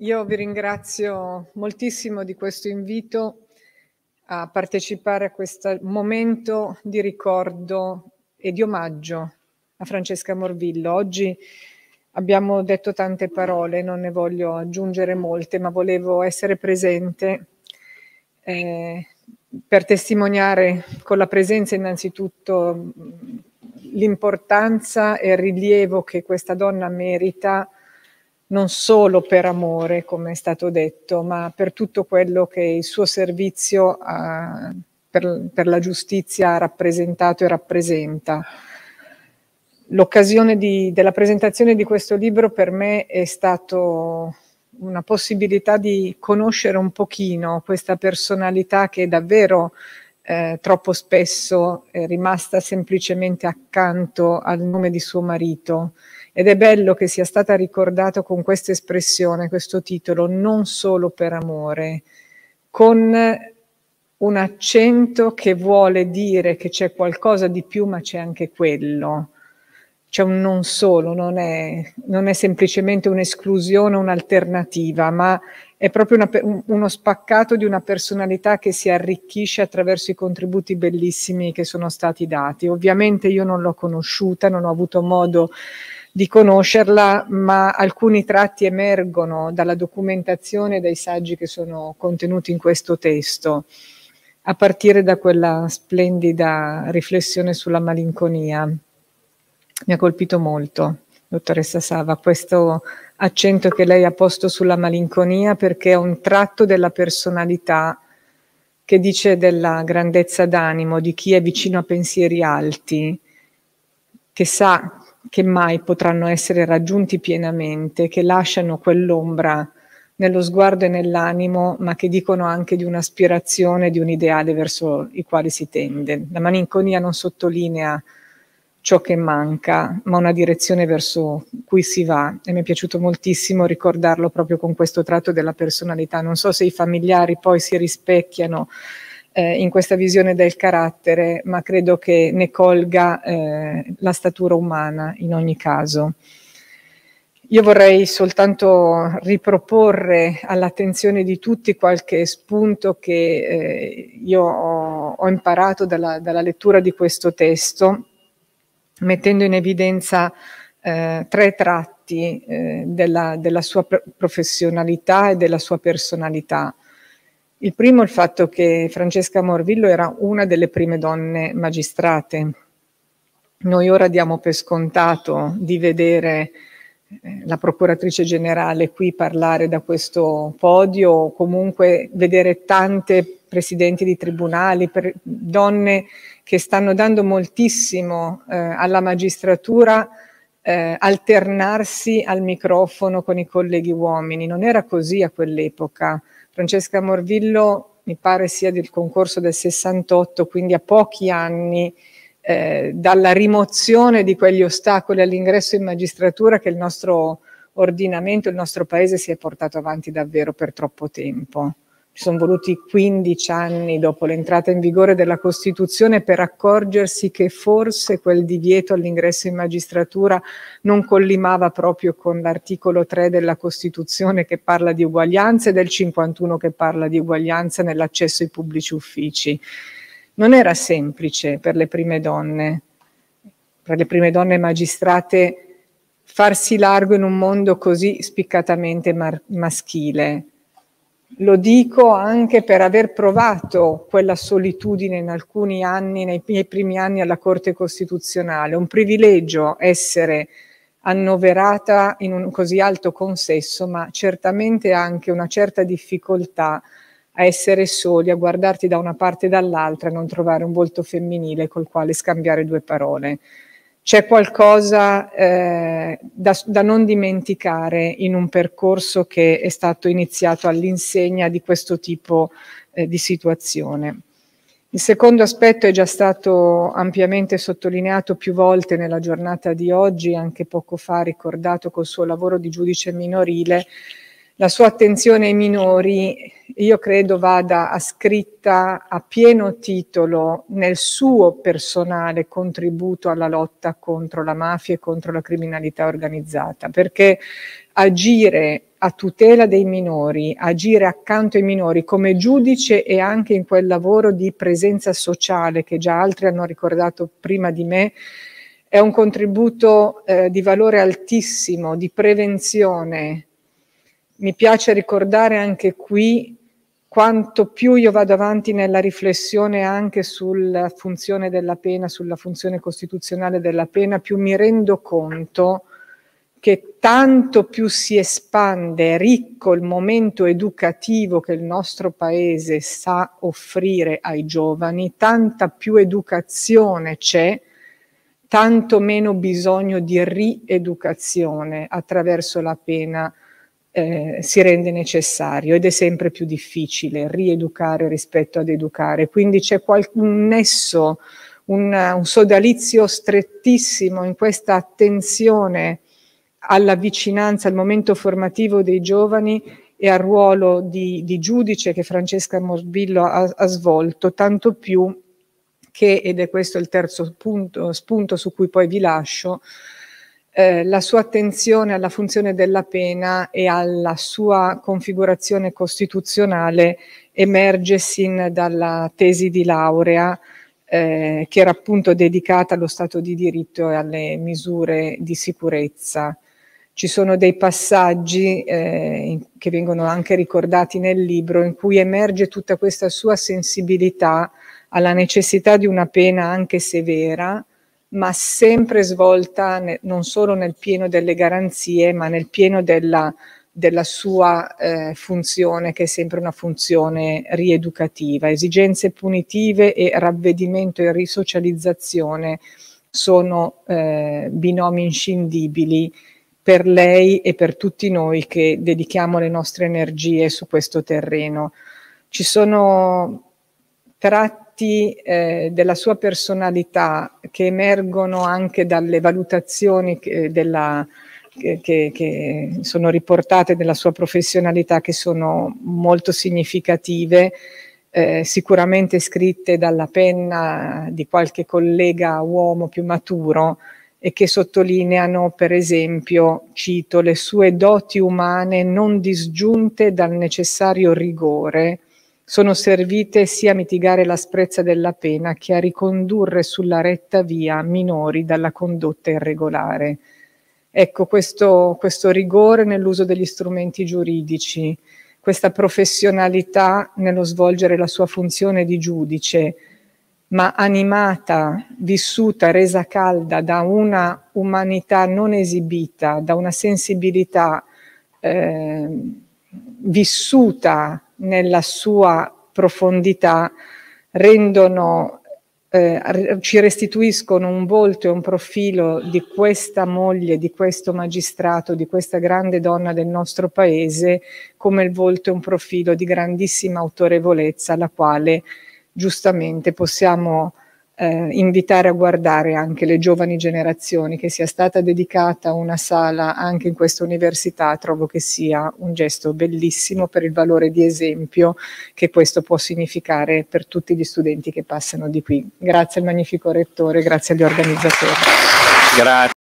Io vi ringrazio moltissimo di questo invito a partecipare a questo momento di ricordo e di omaggio a Francesca Morvillo. Oggi abbiamo detto tante parole, non ne voglio aggiungere molte, ma volevo essere presente eh, per testimoniare con la presenza innanzitutto l'importanza e il rilievo che questa donna merita non solo per amore, come è stato detto, ma per tutto quello che il suo servizio eh, per, per, la giustizia ha rappresentato e rappresenta. L'occasione della presentazione di questo libro per me è stata una possibilità di conoscere un pochino questa personalità che davvero eh, troppo spesso è rimasta semplicemente accanto al nome di suo marito ed è bello che sia stata ricordata con questa espressione, questo titolo, non solo per amore, con un accento che vuole dire che c'è qualcosa di più, ma c'è anche quello c'è un non solo, non è, non è semplicemente un'esclusione, un'alternativa, ma è proprio una, uno spaccato di una personalità che si arricchisce attraverso i contributi bellissimi che sono stati dati. Ovviamente io non l'ho conosciuta, non ho avuto modo di conoscerla, ma alcuni tratti emergono dalla documentazione e dai saggi che sono contenuti in questo testo a partire da quella splendida riflessione sulla malinconia mi ha colpito molto, dottoressa Sava, questo accento che lei ha posto sulla malinconia perché è un tratto della personalità che dice della grandezza d'animo di chi è vicino a pensieri alti, che sa che mai potranno essere raggiunti pienamente, che lasciano quell'ombra nello sguardo e nell'animo, ma che dicono anche di un'aspirazione, di un ideale verso i quali si tende. La malinconia non sottolinea ciò che manca, ma una direzione verso cui si va. E mi è piaciuto moltissimo ricordarlo proprio con questo tratto della personalità. Non so se i familiari poi si rispecchiano eh, in questa visione del carattere, ma credo che ne colga eh, la statura umana in ogni caso. Io vorrei soltanto riproporre all'attenzione di tutti qualche spunto che eh, io ho, ho imparato dalla, dalla lettura di questo testo mettendo in evidenza eh, tre tratti eh, della, della, sua professionalità e della sua personalità. Il primo è il fatto che Francesca Morvillo era una delle prime donne magistrate. Noi ora diamo per scontato di vedere eh, la procuratrice generale qui parlare da questo podio o comunque vedere tante presidenti di tribunali, per donne che stanno dando moltissimo eh, alla magistratura eh, alternarsi al microfono con i colleghi uomini. Non era così a quell'epoca. Francesca Morvillo mi pare sia del concorso del 68, quindi a pochi anni eh, dalla rimozione di quegli ostacoli all'ingresso in magistratura che il nostro ordinamento, il nostro paese si è portato avanti davvero per troppo tempo ci sono voluti 15 anni dopo l'entrata in vigore della Costituzione per accorgersi che forse quel divieto all'ingresso in magistratura non collimava proprio con l'articolo 3 della Costituzione che parla di uguaglianza e del 51 che parla di uguaglianza nell'accesso ai pubblici uffici. Non era semplice per le prime donne, per le prime donne magistrate farsi largo in un mondo così spiccatamente maschile lo dico anche per aver provato quella solitudine in alcuni anni, nei miei primi anni alla Corte Costituzionale. Un privilegio essere annoverata in un così alto consesso, ma certamente anche una certa difficoltà a essere soli, a guardarti da una parte e dall'altra, e non trovare un volto femminile col quale scambiare due parole c'è qualcosa eh, da, da, non dimenticare in un percorso che è stato iniziato all'insegna di questo tipo eh, di situazione. Il secondo aspetto è già stato ampiamente sottolineato più volte nella giornata di oggi, anche poco fa ricordato col suo lavoro di giudice minorile, la sua attenzione ai minori, io credo vada ascritta a pieno titolo nel suo personale contributo alla lotta contro la mafia e contro la criminalità organizzata, perché agire a tutela dei minori, agire accanto ai minori come giudice e anche in quel lavoro di presenza sociale che già altri hanno ricordato prima di me, è un contributo eh, di valore altissimo, di prevenzione, mi piace ricordare anche qui quanto più io vado avanti nella riflessione anche sulla funzione della pena, sulla funzione costituzionale della pena, più mi rendo conto che tanto più si espande ricco il momento educativo che il nostro paese sa offrire ai giovani, tanta più educazione c'è, tanto meno bisogno di rieducazione attraverso la pena eh, si rende necessario ed è sempre più difficile rieducare rispetto ad educare. Quindi c'è un nesso, un, un sodalizio strettissimo in questa attenzione alla vicinanza, al momento formativo dei giovani e al ruolo di, di giudice che Francesca Morbillo ha, ha, svolto, tanto più che, ed è questo il terzo punto, spunto su cui poi vi lascio, eh, la sua attenzione alla funzione della pena e alla sua configurazione costituzionale emerge sin dalla tesi di laurea eh, che era appunto dedicata allo Stato di diritto e alle misure di sicurezza. Ci sono dei passaggi eh, in, che vengono anche ricordati nel libro in cui emerge tutta questa sua sensibilità alla necessità di una pena anche severa, ma sempre svolta ne, non solo nel pieno delle garanzie, ma nel pieno della, della sua eh, funzione, che è sempre una funzione rieducativa. Esigenze punitive e ravvedimento e risocializzazione sono eh, binomi inscindibili per lei e per tutti noi che dedichiamo le nostre energie su questo terreno. Ci sono tratti tratti eh, della sua personalità che emergono anche dalle valutazioni che, eh, della, che, che sono riportate della sua professionalità che sono molto significative, eh, sicuramente scritte dalla penna di qualche collega uomo più maturo e che sottolineano, per esempio, cito, le sue doti umane non disgiunte dal necessario rigore sono servite sia a mitigare l'asprezza della pena che a ricondurre sulla retta via minori dalla condotta irregolare. Ecco, questo, questo rigore nell'uso degli strumenti giuridici, questa professionalità nello svolgere la sua funzione di giudice, ma animata, vissuta, resa calda da una umanità non esibita, da una sensibilità eh, vissuta, nella sua profondità rendono, eh, ci restituiscono un volto e un profilo di questa moglie, di questo magistrato, di questa grande donna del nostro paese, come il volto e un profilo di grandissima autorevolezza alla quale giustamente possiamo eh, invitare a guardare anche le giovani generazioni, che sia stata dedicata una sala anche in questa università, trovo che sia un gesto bellissimo per il valore di esempio che questo può significare per tutti gli studenti che passano di qui. Grazie al magnifico rettore, grazie agli organizzatori. Grazie.